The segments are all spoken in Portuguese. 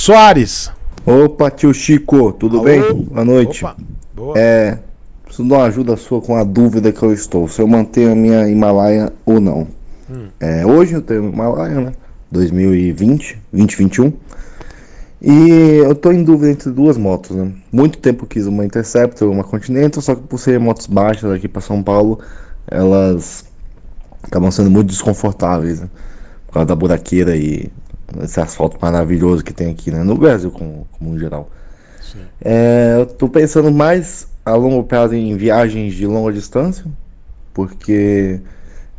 Soares. Opa, tio Chico, tudo Alô? bem? Boa noite. Opa, boa. É, preciso de uma ajuda sua com a dúvida que eu estou, se eu mantenho a minha Himalaia ou não. Hum. É, hoje eu tenho Himalaia, né? 2020, 2021. E eu estou em dúvida entre duas motos, né? Muito tempo quis uma Interceptor, uma Continental, só que por serem motos baixas aqui para São Paulo, elas acabam sendo muito desconfortáveis, né? Por causa da buraqueira e esse asfalto maravilhoso que tem aqui, né? No Brasil como, como em geral. Sim. É, eu tô pensando mais a longo prazo em viagens de longa distância, porque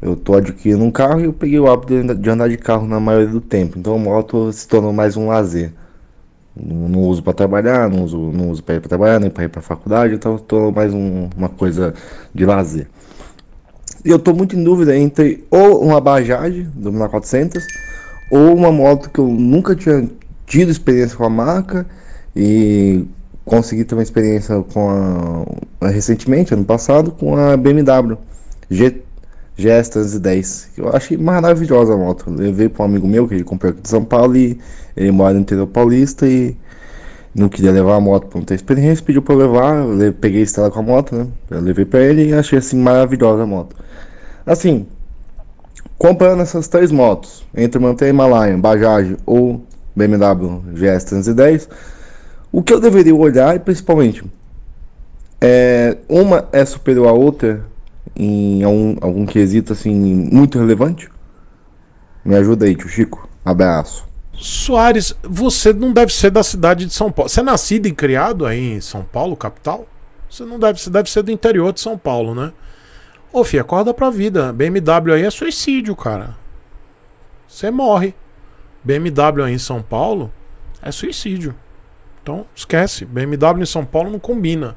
eu tô adquirindo um carro e eu peguei o hábito de andar de carro na maioria do tempo. Então a moto se tornou mais um lazer. Não uso para trabalhar, não uso, não uso para ir para trabalhar, nem para ir para faculdade, então tô mais um, uma coisa de lazer. E eu tô muito em dúvida entre ou uma Bajaj do 1.400 ou uma moto que eu nunca tinha tido experiência com a marca e consegui ter uma experiência com a, eh, recentemente, ano passado, com a BMW G, GS310. Eu achei maravilhosa a moto. Eu levei para um amigo meu que ele comprou aqui de São Paulo e ele mora no interior paulista e não queria levar a moto para não ter experiência, pediu para eu levar, eu peguei estrada com a moto, né? Eu levei para ele e achei assim maravilhosa a moto. Assim, Comprando essas três motos, entre manter Himalayan, Bajaj ou BMW GS310, o que eu deveria olhar e principalmente é, uma é superior à outra em algum, algum quesito assim muito relevante? Me ajuda aí, tio Chico. Abraço. Soares, você não deve ser da cidade de São Paulo. Você é nascido e criado aí em São Paulo, capital? Você não deve, você deve ser do interior de São Paulo, né? Ô, filho, acorda pra vida. BMW aí é suicídio, cara. Você morre. BMW aí em São Paulo é suicídio. Então, esquece. BMW em São Paulo não combina.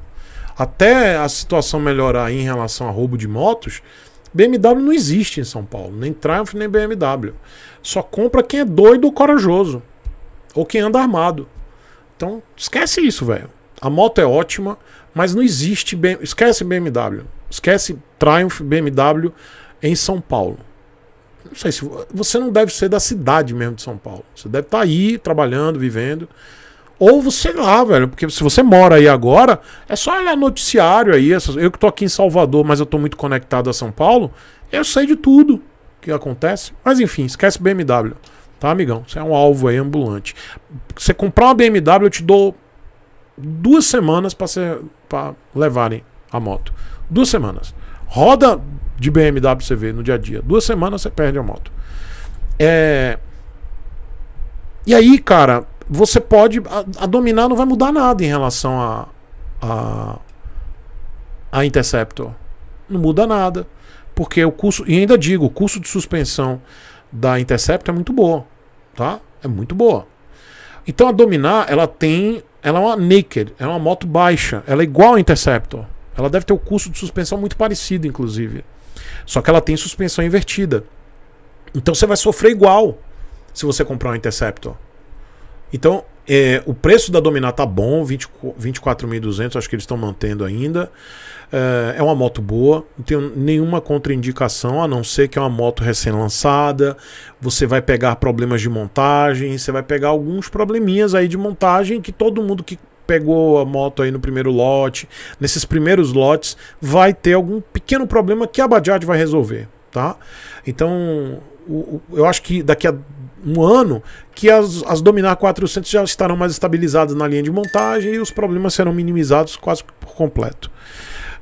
Até a situação melhorar em relação a roubo de motos, BMW não existe em São Paulo. Nem Triumph, nem BMW. Só compra quem é doido ou corajoso. Ou quem anda armado. Então, esquece isso, velho. A moto é ótima, mas não existe. Esquece BMW. Esquece Triumph, BMW em São Paulo. Não sei se você não deve ser da cidade mesmo de São Paulo. Você deve estar tá aí trabalhando, vivendo. Ou você lá, velho, porque se você mora aí agora, é só olhar noticiário aí. Eu que tô aqui em Salvador, mas eu tô muito conectado a São Paulo, eu sei de tudo que acontece. Mas enfim, esquece BMW, tá, amigão? Você é um alvo aí ambulante. Você comprar uma BMW, eu te dou duas semanas para levarem a moto. Duas semanas. Roda de BMW você vê no dia a dia. Duas semanas você perde a moto. É... E aí, cara, você pode. A, a, dominar não vai mudar nada em relação a. a, a Interceptor. Não muda nada. Porque o curso. E ainda digo, o curso de suspensão da Interceptor é muito boa. Tá? É muito boa. Então a dominar, ela tem. Ela é uma naked, é uma moto baixa. Ela é igual a Interceptor. Ela deve ter o custo de suspensão muito parecido, inclusive. Só que ela tem suspensão invertida. Então você vai sofrer igual se você comprar um Interceptor. Então, é, o preço da Dominar tá bom, 24.200, acho que eles estão mantendo ainda. É, é, uma moto boa, não tenho nenhuma contraindicação, a não ser que é uma moto recém-lançada. Você vai pegar problemas de montagem, você vai pegar alguns probleminhas aí de montagem que todo mundo que pegou a moto aí no primeiro lote, nesses primeiros lotes, vai ter algum pequeno problema que a Bajaj vai resolver, tá? Então, o, o, eu acho que daqui a um ano que as, as Dominar 400 já estarão mais estabilizadas na linha de montagem e os problemas serão minimizados quase por completo.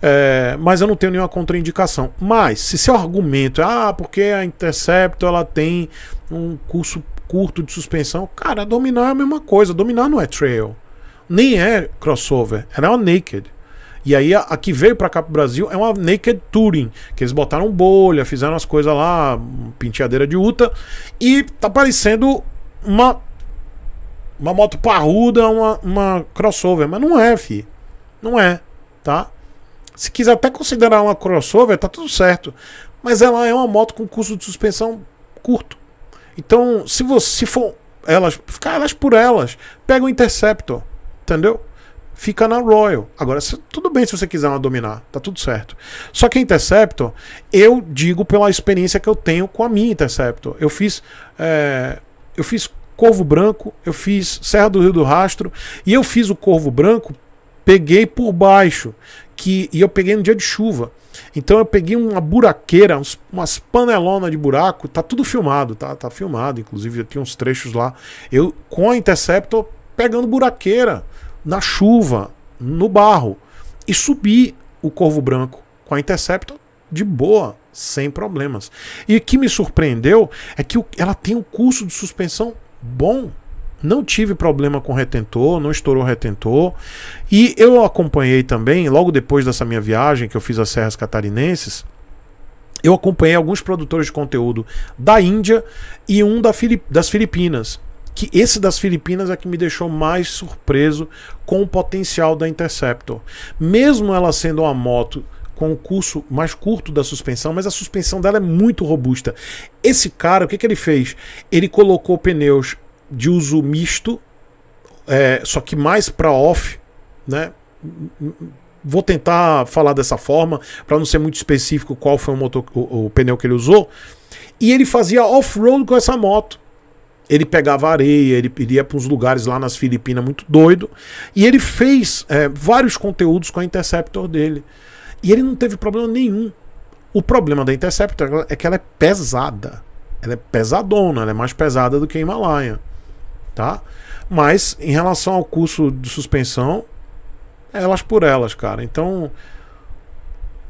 É, mas eu não tenho nenhuma contraindicação. Mas se seu argumento é ah, porque a Interceptor ela tem um curso curto de suspensão, cara, dominar é a mesma coisa. Dominar não é trail nem é crossover, era uma naked. E aí a, a que veio para cá pro Brasil é uma naked touring, que eles botaram bolha, fizeram as coisas lá, penteadeira de Uta, e tá parecendo uma uma moto parruda, uma, uma crossover, mas não é, fi. Não é, tá? Se quiser até considerar uma crossover, tá tudo certo. Mas ela é uma moto com custo de suspensão curto. Então, se você se for elas, ficar elas por elas, pega o Interceptor. Entendeu? Fica na Royal. Agora, tudo bem se você quiser uma dominar, tá tudo certo. Só que a Interceptor, eu digo pela experiência que eu tenho com a minha Interceptor. Eu fiz. É, eu fiz Corvo Branco, eu fiz Serra do Rio do Rastro, e eu fiz o Corvo Branco, peguei por baixo, que e eu peguei no dia de chuva. Então eu peguei uma buraqueira, uns, umas panelonas de buraco, tá tudo filmado, tá, tá filmado, inclusive eu tinha uns trechos lá. Eu com a Interceptor pegando buraqueira, na chuva, no barro, e subir o Corvo Branco com a Interceptor de boa, sem problemas. E o que me surpreendeu é que ela tem um curso de suspensão bom. Não tive problema com retentor, não estourou retentor. E eu acompanhei também, logo depois dessa minha viagem que eu fiz às Serras Catarinenses, eu acompanhei alguns produtores de conteúdo da Índia e um da das Filipinas que esse das Filipinas é que me deixou mais surpreso com o potencial da Interceptor. Mesmo ela sendo uma moto com o curso mais curto da suspensão, mas a suspensão dela é muito robusta. Esse cara, o que, que ele fez? Ele colocou pneus de uso misto, é, só que mais para off, né? Vou tentar falar dessa forma, para não ser muito específico qual foi o, motor, o, o pneu que ele usou. E ele fazia off-road com essa moto ele pegava areia, ele iria para uns lugares lá nas Filipinas muito doido. E ele fez é, vários conteúdos com a Interceptor dele. E ele não teve problema nenhum. O problema da Interceptor é que ela é pesada. Ela é pesadona, ela é mais pesada do que a Himalaia. Tá? Mas em relação ao curso de suspensão, é elas por elas, cara. Então,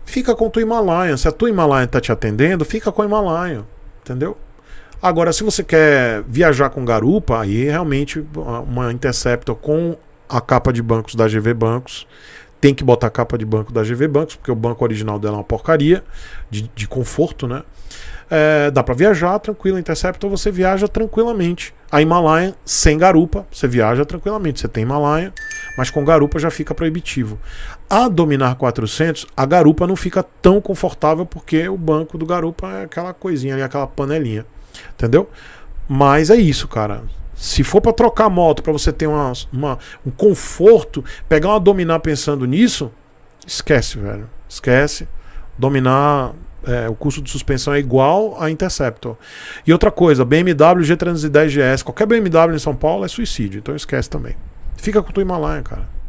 fica com o tua Himalaia. Se a tua Himalaia tá te atendendo, fica com a Himalaia. Entendeu? Agora, se você quer viajar com garupa, aí realmente uma Interceptor com a capa de bancos da GV Bancos tem que botar a capa de banco da GV Bancos, porque o banco original dela é uma porcaria de, de conforto, né? É, dá para viajar tranquilo, Interceptor você viaja tranquilamente. A Himalaia sem garupa, você viaja tranquilamente. Você tem Himalaia, mas com garupa já fica proibitivo. A Dominar 400, a garupa não fica tão confortável porque o banco do garupa é aquela coisinha ali, aquela panelinha. Entendeu? Mas é isso, cara. Se for para trocar moto, para você ter uma, uma, um conforto, pegar uma dominar pensando nisso, esquece, velho. Esquece. Dominar, é, o custo de suspensão é igual a Interceptor. E outra coisa, BMW G310 GS, qualquer BMW em São Paulo é suicídio, então esquece também. Fica com o teu Himalaia, cara.